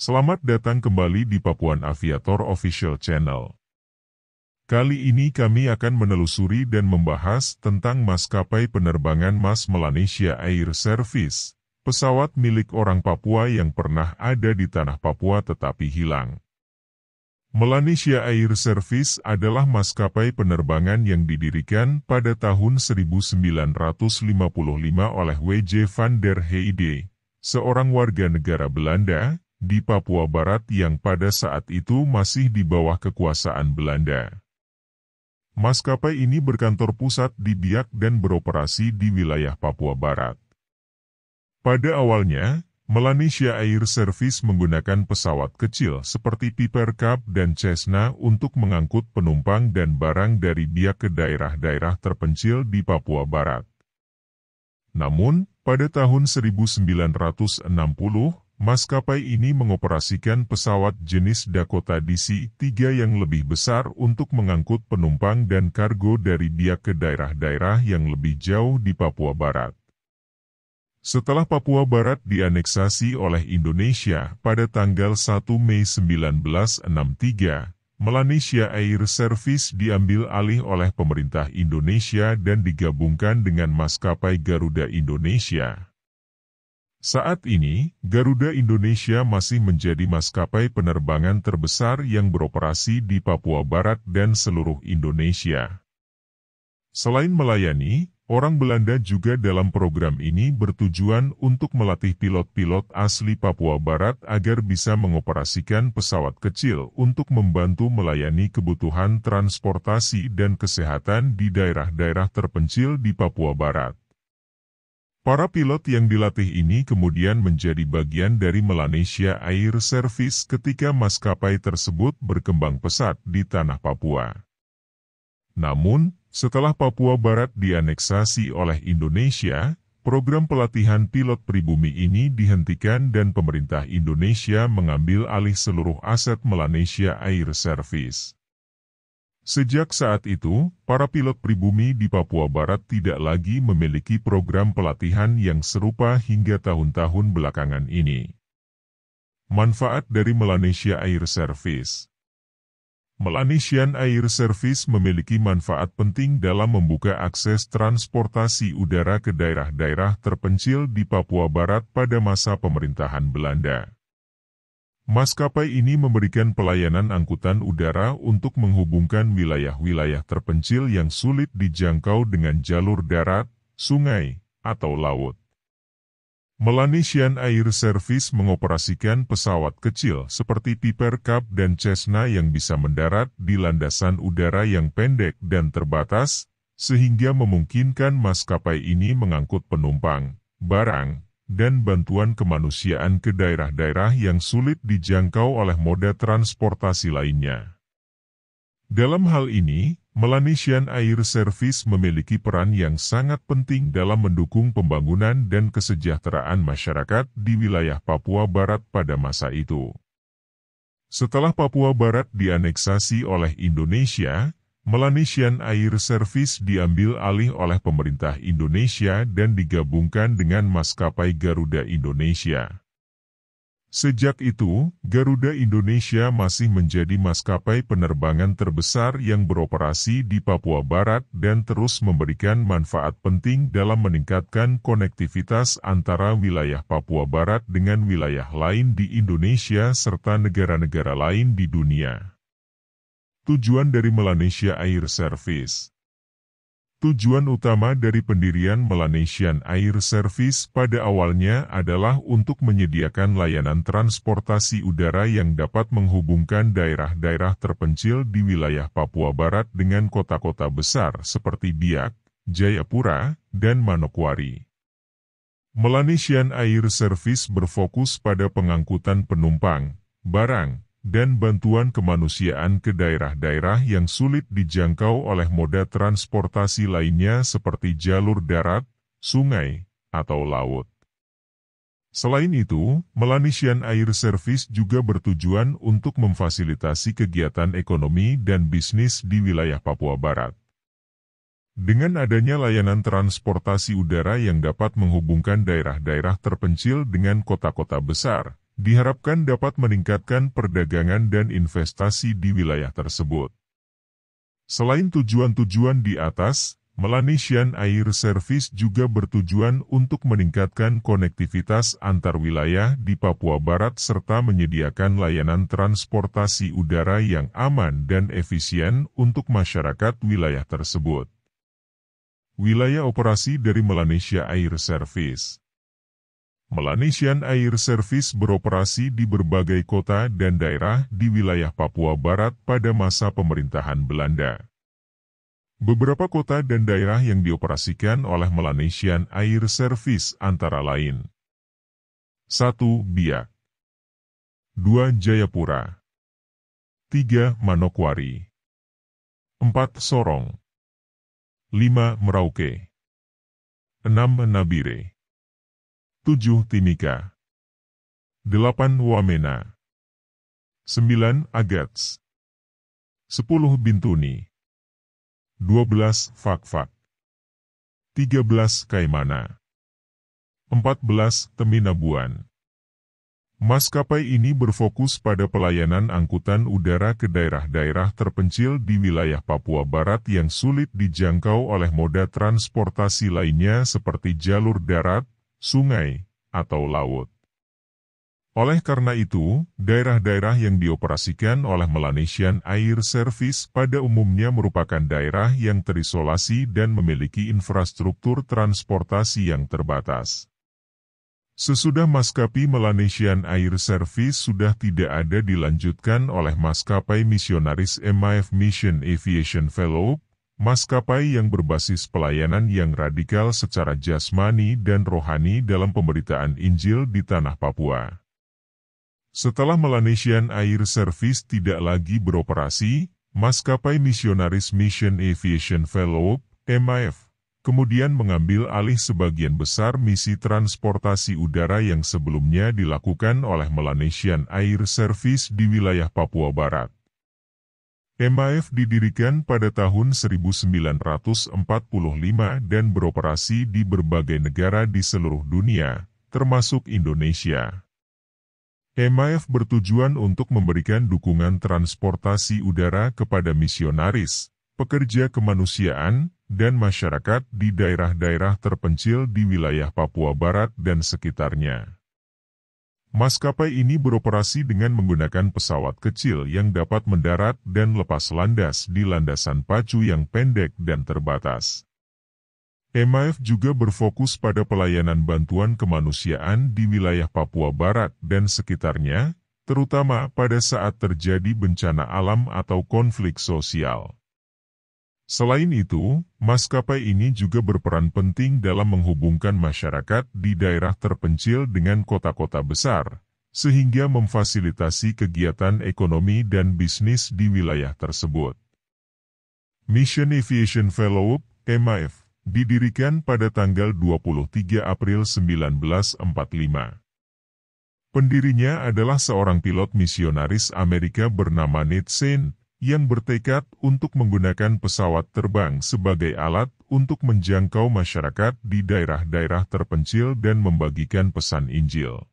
Selamat datang kembali di Papuan Aviator Official Channel. Kali ini kami akan menelusuri dan membahas tentang maskapai penerbangan Mas Melanesia Air Service, pesawat milik orang Papua yang pernah ada di tanah Papua tetapi hilang. Melanesia Air Service adalah maskapai penerbangan yang didirikan pada tahun 1955 oleh W.J. van der Heide, seorang warga negara Belanda, di Papua Barat yang pada saat itu masih di bawah kekuasaan Belanda. Maskapai ini berkantor pusat di Biak dan beroperasi di wilayah Papua Barat. Pada awalnya, Melanesia Air Service menggunakan pesawat kecil seperti Piper Cup dan Cessna untuk mengangkut penumpang dan barang dari Biak ke daerah-daerah terpencil di Papua Barat. Namun, pada tahun 1960, Maskapai ini mengoperasikan pesawat jenis Dakota DC-3 yang lebih besar untuk mengangkut penumpang dan kargo dari dia ke daerah-daerah yang lebih jauh di Papua Barat. Setelah Papua Barat dianeksasi oleh Indonesia pada tanggal 1 Mei 1963, Malaysia Air Service diambil alih oleh pemerintah Indonesia dan digabungkan dengan maskapai Garuda Indonesia. Saat ini, Garuda Indonesia masih menjadi maskapai penerbangan terbesar yang beroperasi di Papua Barat dan seluruh Indonesia. Selain melayani, orang Belanda juga dalam program ini bertujuan untuk melatih pilot-pilot asli Papua Barat agar bisa mengoperasikan pesawat kecil untuk membantu melayani kebutuhan transportasi dan kesehatan di daerah-daerah terpencil di Papua Barat. Para pilot yang dilatih ini kemudian menjadi bagian dari Melanesia Air Service ketika maskapai tersebut berkembang pesat di tanah Papua. Namun, setelah Papua Barat dianeksasi oleh Indonesia, program pelatihan pilot pribumi ini dihentikan dan pemerintah Indonesia mengambil alih seluruh aset Melanesia Air Service. Sejak saat itu, para pilot pribumi di Papua Barat tidak lagi memiliki program pelatihan yang serupa hingga tahun-tahun belakangan ini. Manfaat dari Melanesia Air Service Melanesian Air Service memiliki manfaat penting dalam membuka akses transportasi udara ke daerah-daerah terpencil di Papua Barat pada masa pemerintahan Belanda. Maskapai ini memberikan pelayanan angkutan udara untuk menghubungkan wilayah-wilayah terpencil yang sulit dijangkau dengan jalur darat, sungai, atau laut. Melanesian Air Service mengoperasikan pesawat kecil seperti Piper Cup dan Cessna yang bisa mendarat di landasan udara yang pendek dan terbatas, sehingga memungkinkan maskapai ini mengangkut penumpang, barang, dan bantuan kemanusiaan ke daerah-daerah yang sulit dijangkau oleh moda transportasi lainnya. Dalam hal ini, Melanesian Air Service memiliki peran yang sangat penting dalam mendukung pembangunan dan kesejahteraan masyarakat di wilayah Papua Barat pada masa itu. Setelah Papua Barat dianeksasi oleh Indonesia, Melanesian Air Service diambil alih oleh pemerintah Indonesia dan digabungkan dengan maskapai Garuda Indonesia. Sejak itu, Garuda Indonesia masih menjadi maskapai penerbangan terbesar yang beroperasi di Papua Barat dan terus memberikan manfaat penting dalam meningkatkan konektivitas antara wilayah Papua Barat dengan wilayah lain di Indonesia serta negara-negara lain di dunia. Tujuan dari Melanesia Air Service Tujuan utama dari pendirian Melanesian Air Service pada awalnya adalah untuk menyediakan layanan transportasi udara yang dapat menghubungkan daerah-daerah terpencil di wilayah Papua Barat dengan kota-kota besar seperti Biak, Jayapura, dan Manokwari. Melanesian Air Service berfokus pada pengangkutan penumpang, barang, dan bantuan kemanusiaan ke daerah-daerah yang sulit dijangkau oleh moda transportasi lainnya seperti jalur darat, sungai, atau laut. Selain itu, Melanesian Air Service juga bertujuan untuk memfasilitasi kegiatan ekonomi dan bisnis di wilayah Papua Barat. Dengan adanya layanan transportasi udara yang dapat menghubungkan daerah-daerah terpencil dengan kota-kota besar, diharapkan dapat meningkatkan perdagangan dan investasi di wilayah tersebut. Selain tujuan-tujuan di atas, Melanesian Air Service juga bertujuan untuk meningkatkan konektivitas antar wilayah di Papua Barat serta menyediakan layanan transportasi udara yang aman dan efisien untuk masyarakat wilayah tersebut. Wilayah operasi dari Melanesia Air Service Melanesian Air Service beroperasi di berbagai kota dan daerah di wilayah Papua Barat pada masa pemerintahan Belanda. Beberapa kota dan daerah yang dioperasikan oleh Melanesian Air Service antara lain 1. Biak 2. Jayapura 3. Manokwari 4. Sorong 5. Merauke 6. Nabire 7 Timika 8 Wamena 9 Agats 10 Bintuni 12 Fakfak 13 Kaimana 14 Teminabuan Maskapai ini berfokus pada pelayanan angkutan udara ke daerah-daerah terpencil di wilayah Papua Barat yang sulit dijangkau oleh moda transportasi lainnya seperti jalur darat, sungai, atau laut. Oleh karena itu, daerah-daerah yang dioperasikan oleh Melanesian Air Service pada umumnya merupakan daerah yang terisolasi dan memiliki infrastruktur transportasi yang terbatas. Sesudah maskapi Melanesian Air Service sudah tidak ada dilanjutkan oleh maskapai misionaris MIF Mission Aviation Fellow Maskapai yang berbasis pelayanan yang radikal secara jasmani dan rohani dalam pemberitaan Injil di tanah Papua. Setelah Melanesian Air Service tidak lagi beroperasi, maskapai misionaris Mission Aviation Fellow (MIF) kemudian mengambil alih sebagian besar misi transportasi udara yang sebelumnya dilakukan oleh Melanesian Air Service di wilayah Papua Barat. MAF didirikan pada tahun 1945 dan beroperasi di berbagai negara di seluruh dunia, termasuk Indonesia. MAF bertujuan untuk memberikan dukungan transportasi udara kepada misionaris, pekerja kemanusiaan, dan masyarakat di daerah-daerah terpencil di wilayah Papua Barat dan sekitarnya. Maskapai ini beroperasi dengan menggunakan pesawat kecil yang dapat mendarat dan lepas landas di landasan pacu yang pendek dan terbatas. MAF juga berfokus pada pelayanan bantuan kemanusiaan di wilayah Papua Barat dan sekitarnya, terutama pada saat terjadi bencana alam atau konflik sosial. Selain itu, maskapai ini juga berperan penting dalam menghubungkan masyarakat di daerah terpencil dengan kota-kota besar, sehingga memfasilitasi kegiatan ekonomi dan bisnis di wilayah tersebut. Mission Aviation Fellowship MAF didirikan pada tanggal 23 April 1945. Pendirinya adalah seorang pilot misionaris Amerika bernama Nate Saint, yang bertekad untuk menggunakan pesawat terbang sebagai alat untuk menjangkau masyarakat di daerah-daerah terpencil dan membagikan pesan Injil.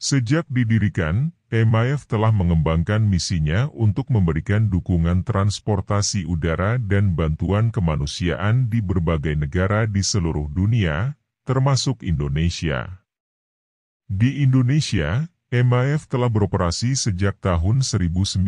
Sejak didirikan, MIF telah mengembangkan misinya untuk memberikan dukungan transportasi udara dan bantuan kemanusiaan di berbagai negara di seluruh dunia, termasuk Indonesia. Di Indonesia, MAF telah beroperasi sejak tahun 1954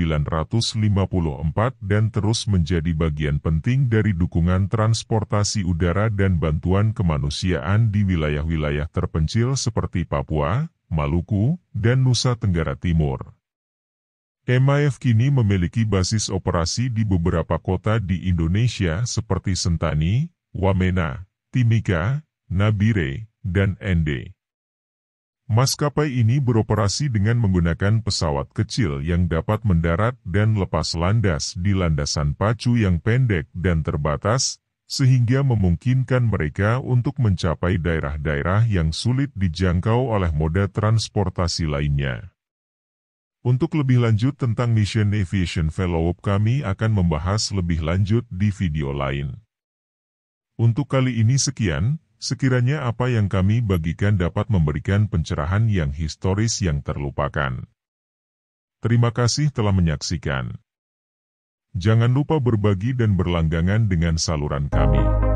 dan terus menjadi bagian penting dari dukungan transportasi udara dan bantuan kemanusiaan di wilayah-wilayah terpencil seperti Papua, Maluku, dan Nusa Tenggara Timur. MAF kini memiliki basis operasi di beberapa kota di Indonesia seperti Sentani, Wamena, Timika, Nabire, dan Ende. Maskapai ini beroperasi dengan menggunakan pesawat kecil yang dapat mendarat dan lepas landas di landasan pacu yang pendek dan terbatas, sehingga memungkinkan mereka untuk mencapai daerah-daerah yang sulit dijangkau oleh moda transportasi lainnya. Untuk lebih lanjut tentang Mission Aviation Fellow, kami akan membahas lebih lanjut di video lain. Untuk kali ini sekian, Sekiranya apa yang kami bagikan dapat memberikan pencerahan yang historis yang terlupakan. Terima kasih telah menyaksikan. Jangan lupa berbagi dan berlangganan dengan saluran kami.